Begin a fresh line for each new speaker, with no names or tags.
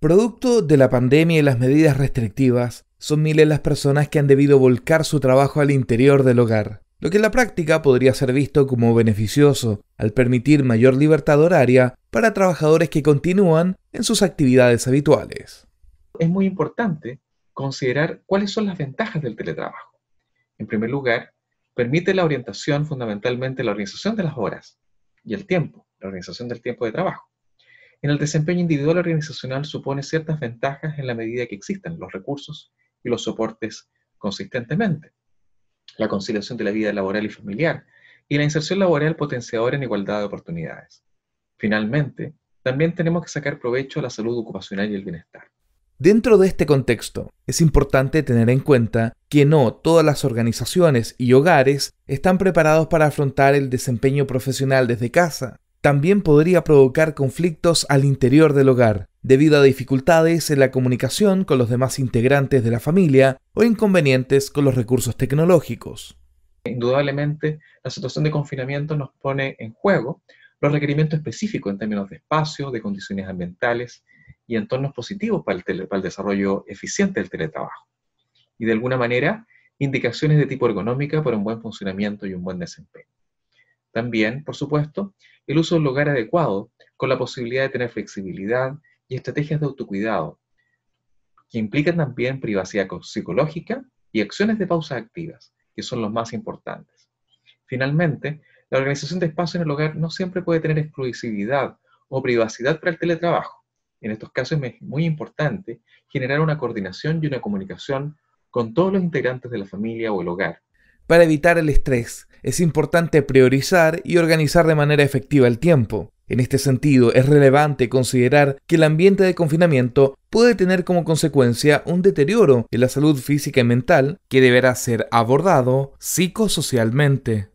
Producto de la pandemia y las medidas restrictivas, son miles las personas que han debido volcar su trabajo al interior del hogar, lo que en la práctica podría ser visto como beneficioso al permitir mayor libertad horaria para trabajadores que continúan en sus actividades habituales.
Es muy importante considerar cuáles son las ventajas del teletrabajo. En primer lugar, permite la orientación fundamentalmente la organización de las horas y el tiempo, la organización del tiempo de trabajo. En el desempeño individual organizacional supone ciertas ventajas en la medida que existan los recursos y los soportes consistentemente. La conciliación de la vida laboral y familiar y la inserción laboral potenciadora en igualdad de oportunidades. Finalmente, también tenemos que sacar provecho a la salud
ocupacional y el bienestar. Dentro de este contexto, es importante tener en cuenta que no todas las organizaciones y hogares están preparados para afrontar el desempeño profesional desde casa. También podría provocar conflictos al interior del hogar, debido a dificultades en la comunicación con los demás integrantes de la familia o inconvenientes con los recursos tecnológicos.
Indudablemente, la situación de confinamiento nos pone en juego los requerimientos específicos en términos de espacio, de condiciones ambientales y entornos positivos para el, para el desarrollo eficiente del teletrabajo. Y de alguna manera, indicaciones de tipo ergonómica para un buen funcionamiento y un buen desempeño. También, por supuesto, el uso del hogar lugar adecuado, con la posibilidad de tener flexibilidad y estrategias de autocuidado, que implican también privacidad psicológica y acciones de pausa activas, que son los más importantes. Finalmente, la organización de espacio en el hogar no siempre puede tener exclusividad o privacidad para el teletrabajo. En estos casos es muy importante generar una coordinación y una comunicación con todos los integrantes
de la familia o el hogar, para evitar el estrés, es importante priorizar y organizar de manera efectiva el tiempo. En este sentido, es relevante considerar que el ambiente de confinamiento puede tener como consecuencia un deterioro en la salud física y mental que deberá ser abordado psicosocialmente.